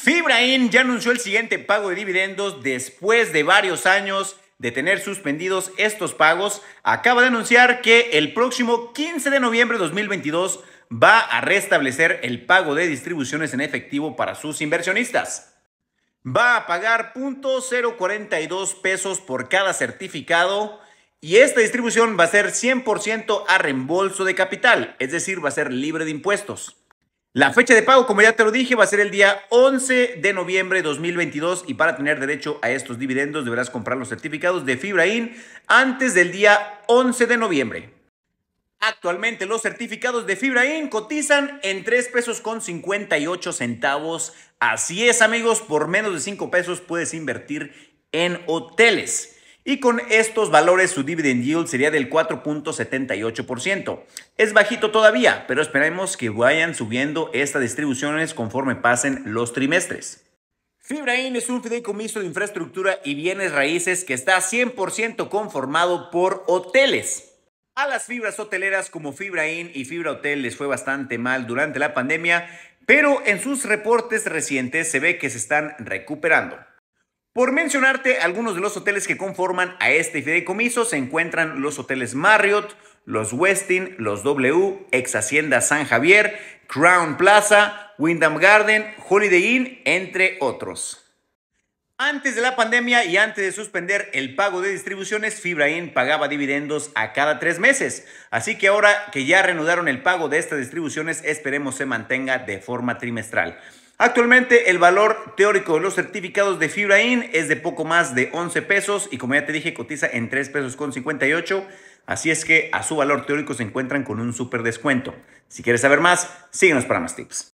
Fibraín ya anunció el siguiente pago de dividendos después de varios años de tener suspendidos estos pagos. Acaba de anunciar que el próximo 15 de noviembre de 2022 va a restablecer el pago de distribuciones en efectivo para sus inversionistas. Va a pagar 0.042 pesos por cada certificado y esta distribución va a ser 100% a reembolso de capital, es decir, va a ser libre de impuestos. La fecha de pago, como ya te lo dije, va a ser el día 11 de noviembre de 2022 y para tener derecho a estos dividendos deberás comprar los certificados de Fibraín antes del día 11 de noviembre. Actualmente los certificados de Fibraín cotizan en 3 pesos con 58 centavos. Así es amigos, por menos de 5 pesos puedes invertir en hoteles. Y con estos valores su dividend yield sería del 4.78%. Es bajito todavía, pero esperemos que vayan subiendo estas distribuciones conforme pasen los trimestres. FibraIN es un fideicomiso de infraestructura y bienes raíces que está 100% conformado por hoteles. A las fibras hoteleras como FibraIN y Fibra Hotel les fue bastante mal durante la pandemia, pero en sus reportes recientes se ve que se están recuperando. Por mencionarte algunos de los hoteles que conforman a este fideicomiso, se encuentran los hoteles Marriott, los Westin, los W, Ex Hacienda San Javier, Crown Plaza, Windham Garden, Holiday Inn, entre otros. Antes de la pandemia y antes de suspender el pago de distribuciones, Fibraín pagaba dividendos a cada tres meses. Así que ahora que ya reanudaron el pago de estas distribuciones, esperemos se mantenga de forma trimestral. Actualmente el valor teórico de los certificados de Fibraín es de poco más de 11 pesos y como ya te dije cotiza en 3 pesos con 58, así es que a su valor teórico se encuentran con un súper descuento. Si quieres saber más, síguenos para más tips.